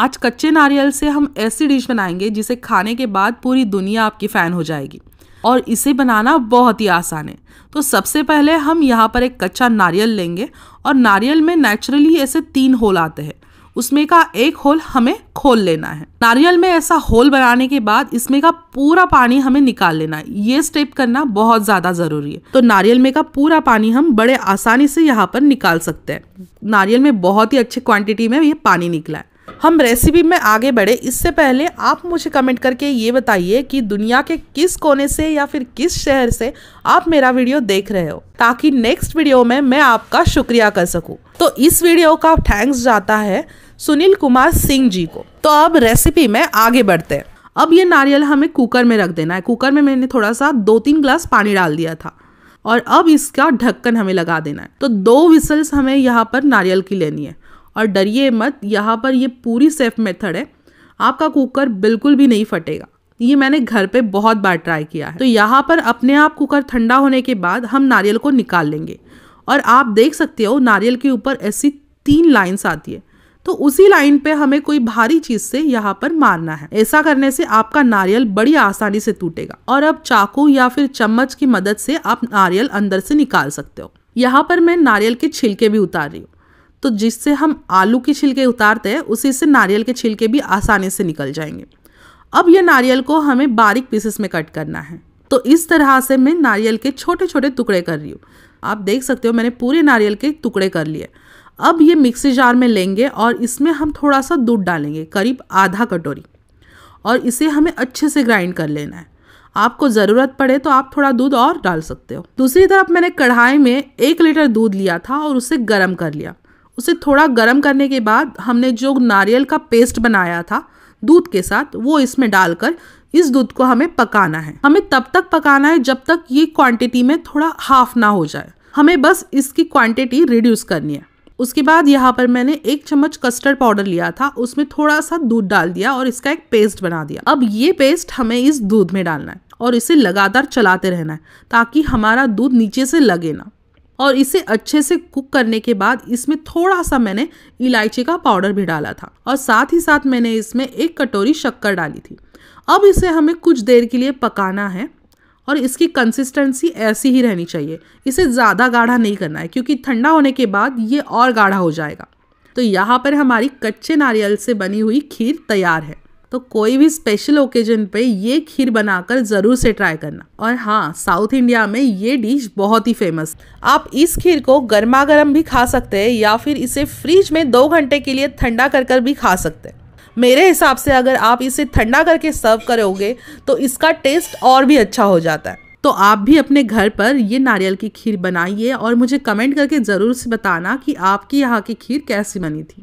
आज कच्चे नारियल से हम ऐसी डिश बनाएंगे जिसे खाने के बाद पूरी दुनिया आपकी फ़ैन हो जाएगी और इसे बनाना बहुत ही आसान है तो सबसे पहले हम यहाँ पर एक कच्चा नारियल लेंगे और नारियल में नेचुरली ऐसे तीन होल आते हैं उसमें का एक होल हमें खोल लेना है नारियल में ऐसा होल बनाने के बाद इसमें का पूरा पानी हमें निकाल लेना है ये स्टेप करना बहुत ज़्यादा ज़रूरी है तो नारियल में का पूरा पानी हम बड़े आसानी से यहाँ पर निकाल सकते हैं नारियल में बहुत ही अच्छी क्वांटिटी में ये पानी निकला है हम रेसिपी में आगे बढ़े इससे पहले आप मुझे कमेंट करके ये बताइए कि दुनिया के किस कोने से या फिर किस शहर से आप मेरा वीडियो देख रहे हो ताकि नेक्स्ट वीडियो में मैं आपका शुक्रिया कर सकूं तो इस वीडियो का थैंक्स जाता है सुनील कुमार सिंह जी को तो अब रेसिपी में आगे बढ़ते हैं अब ये नारियल हमें कुकर में रख देना है कुकर में मैंने थोड़ा सा दो तीन ग्लास पानी डाल दिया था और अब इसका ढक्कन हमें लगा देना है तो दो विसल्स हमें यहाँ पर नारियल की लेनी है और डरिए मत यहाँ पर ये पूरी सेफ मेथड है आपका कुकर बिल्कुल भी नहीं फटेगा ये मैंने घर पे बहुत बार ट्राई किया है तो यहाँ पर अपने आप कुकर ठंडा होने के बाद हम नारियल को निकाल लेंगे और आप देख सकते हो नारियल के ऊपर ऐसी तीन लाइन्स आती है तो उसी लाइन पे हमें कोई भारी चीज से यहाँ पर मारना है ऐसा करने से आपका नारियल बड़ी आसानी से टूटेगा और अब चाकू या फिर चम्मच की मदद से आप नारियल अंदर से निकाल सकते हो यहाँ पर मैं नारियल के छिलके भी उतार रही हूँ तो जिससे हम आलू के छिलके उतारते हैं उसी से नारियल के छिलके भी आसानी से निकल जाएंगे अब ये नारियल को हमें बारीक पीसेस में कट करना है तो इस तरह से मैं नारियल के छोटे छोटे टुकड़े कर रही हूँ आप देख सकते हो मैंने पूरे नारियल के टुकड़े कर लिए अब ये मिक्सी जार में लेंगे और इसमें हम थोड़ा सा दूध डालेंगे करीब आधा कटोरी और इसे हमें अच्छे से ग्राइंड कर लेना है आपको ज़रूरत पड़े तो आप थोड़ा दूध और डाल सकते हो दूसरी तरफ मैंने कढ़ाई में एक लीटर दूध लिया था और उसे गर्म कर लिया उसे थोड़ा गर्म करने के बाद हमने जो नारियल का पेस्ट बनाया था दूध के साथ वो इसमें डालकर इस दूध को हमें पकाना है हमें तब तक पकाना है जब तक ये क्वांटिटी में थोड़ा हाफ ना हो जाए हमें बस इसकी क्वांटिटी रिड्यूस करनी है उसके बाद यहाँ पर मैंने एक चम्मच कस्टर्ड पाउडर लिया था उसमें थोड़ा सा दूध डाल दिया और इसका एक पेस्ट बना दिया अब ये पेस्ट हमें इस दूध में डालना है और इसे लगातार चलाते रहना है ताकि हमारा दूध नीचे से लगे ना और इसे अच्छे से कुक करने के बाद इसमें थोड़ा सा मैंने इलायची का पाउडर भी डाला था और साथ ही साथ मैंने इसमें एक कटोरी शक्कर डाली थी अब इसे हमें कुछ देर के लिए पकाना है और इसकी कंसिस्टेंसी ऐसी ही रहनी चाहिए इसे ज़्यादा गाढ़ा नहीं करना है क्योंकि ठंडा होने के बाद ये और गाढ़ा हो जाएगा तो यहाँ पर हमारी कच्चे नारियल से बनी हुई खीर तैयार है तो कोई भी स्पेशल ओकेजन पे ये खीर बनाकर ज़रूर से ट्राई करना और हाँ साउथ इंडिया में ये डिश बहुत ही फेमस आप इस खीर को गर्मा गर्म भी खा सकते हैं या फिर इसे फ्रिज में दो घंटे के लिए ठंडा कर कर भी खा सकते हैं मेरे हिसाब से अगर आप इसे ठंडा करके सर्व करोगे तो इसका टेस्ट और भी अच्छा हो जाता है तो आप भी अपने घर पर ये नारियल की खीर बनाइए और मुझे कमेंट करके ज़रूर से बताना कि आपकी यहाँ की खीर कैसी बनी थी